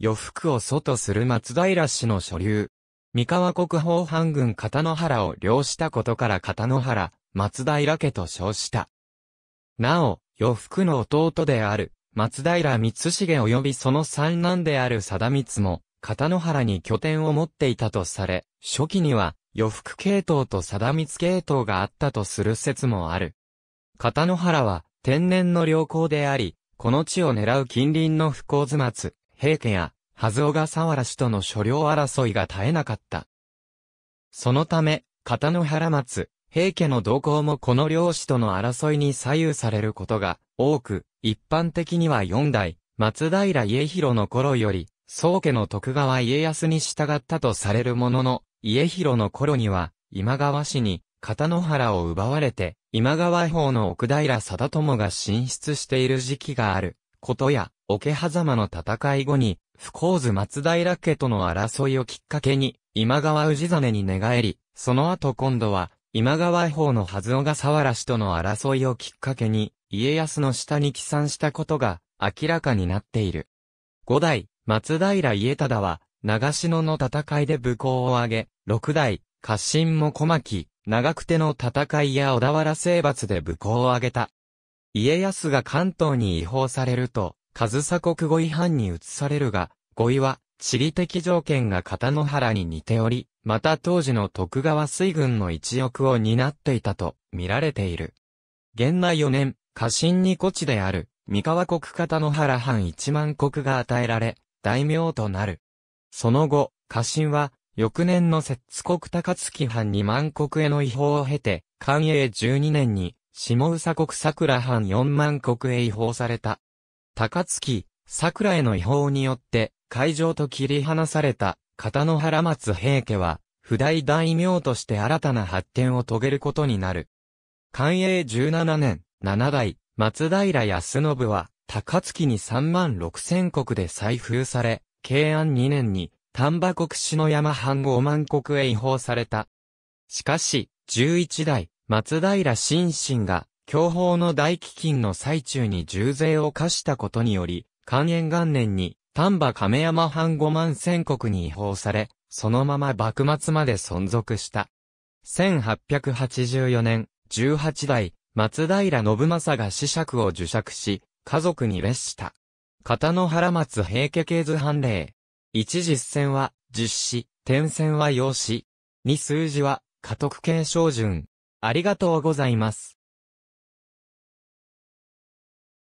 余福を祖とする松平氏の所流。三河国宝藩軍片野原を領したことから片野原、松平家と称した。なお、余福の弟である、松平光重及びその三男である貞光も、片野原に拠点を持っていたとされ、初期には、余福系統と貞光系統があったとする説もある。片野原は、天然の良好であり、この地を狙う近隣の不幸図末、平家や、羽さわ原氏との所領争いが絶えなかった。そのため、片野原松、平家の動向もこの領主との争いに左右されることが多く、一般的には四代、松平家広の頃より、宗家の徳川家康に従ったとされるものの、家広の頃には、今川氏に、片野原を奪われて、今川法の奥平貞友が進出している時期がある、ことや、桶狭間の戦い後に、不幸図松平家との争いをきっかけに、今川氏真に寝返り、その後今度は、今川法のはず小笠原氏との争いをきっかけに、家康の下に帰参したことが明らかになっている。五代、松平家忠は、長篠の戦いで武功を挙げ、六代、家臣も小牧、長久手の戦いや小田原征伐で武功を挙げた。家康が関東に違法されると、ズサ国語違反に移されるが、語彙は、地理的条件が片野原に似ており、また当時の徳川水軍の一翼を担っていたと見られている。元内4年、家臣に古地である、三河国片野原藩一万国が与えられ、大名となる。その後、家臣は、翌年の摂津国高槻藩二万国への違法を経て、寛永12年に、下宇佐国桜藩四万国へ違法された。高槻、桜への違法によって、会場と切り離された、片野原松平家は、不代大名として新たな発展を遂げることになる。寛永17年、七代、松平康信は、高槻に3万6千国で再封され、慶安2年に、丹波国篠山藩5万国へ違法された。しかし、11代、松平新進が、教法の大飢饉の最中に重税を課したことにより、寛延元年に丹波亀山藩五万千国に違法され、そのまま幕末まで存続した。1884年、18代、松平信正が子爵を受爵し、家族に列した。片野原松平家系図判例。一実践は、実施、転戦は用紙。二数字は、家督継承順。ありがとうございます。